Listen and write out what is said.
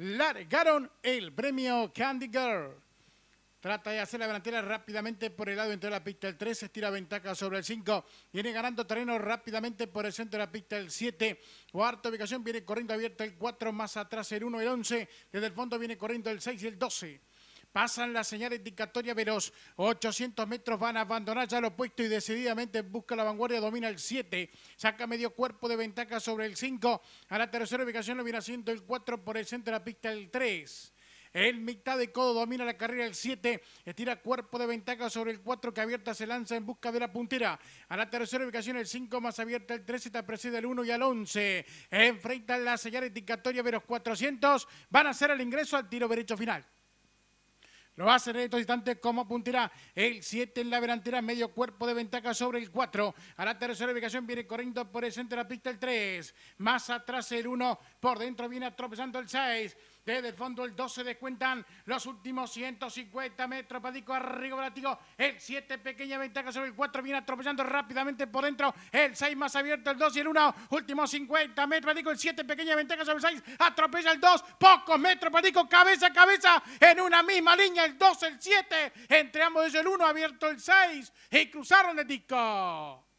largaron el premio Candy Girl. Trata de hacer la delantera rápidamente por el lado de la pista. El 3 estira ventaja sobre el 5. Viene ganando terreno rápidamente por el centro de la pista. El 7. Cuarta ubicación viene corriendo abierta el 4. Más atrás el 1, el 11. Desde el fondo viene corriendo el 6 y el 12. Pasan la señal indicatoria veros 800 metros van a abandonar ya lo puesto y decididamente busca la vanguardia. Domina el 7. Saca medio cuerpo de ventaja sobre el 5. A la tercera ubicación lo viene haciendo el 4 por el centro de la pista el 3. El mitad de codo domina la carrera el 7. Estira cuerpo de ventaja sobre el 4 que abierta se lanza en busca de la puntera. A la tercera ubicación el 5 más abierta el 13 te precede el 1 y al 11. Enfrentan la señal indicatoria de los 400. Van a hacer el ingreso al tiro derecho final. Lo hace a hacer estos instantes como puntera. El 7 en la delantera, medio cuerpo de ventaja sobre el 4. A la tercera ubicación viene corriendo por el centro de la pista el 3. Más atrás el 1. Por dentro viene atropellando el 6. Desde el fondo el 12 descuentan los últimos 150 metros. Padico arriba El 7 pequeña ventaja sobre el 4. Viene atropellando rápidamente por dentro. El 6 más abierto. El 2 y el 1. Últimos 50 metros. Padico el 7 pequeña ventaja sobre el 6. Atropella el 2. Pocos metros. Padico cabeza a cabeza. En una misma línea. El 2, el 7. Entre ambos ellos el 1. Abierto el 6. Y cruzaron el disco.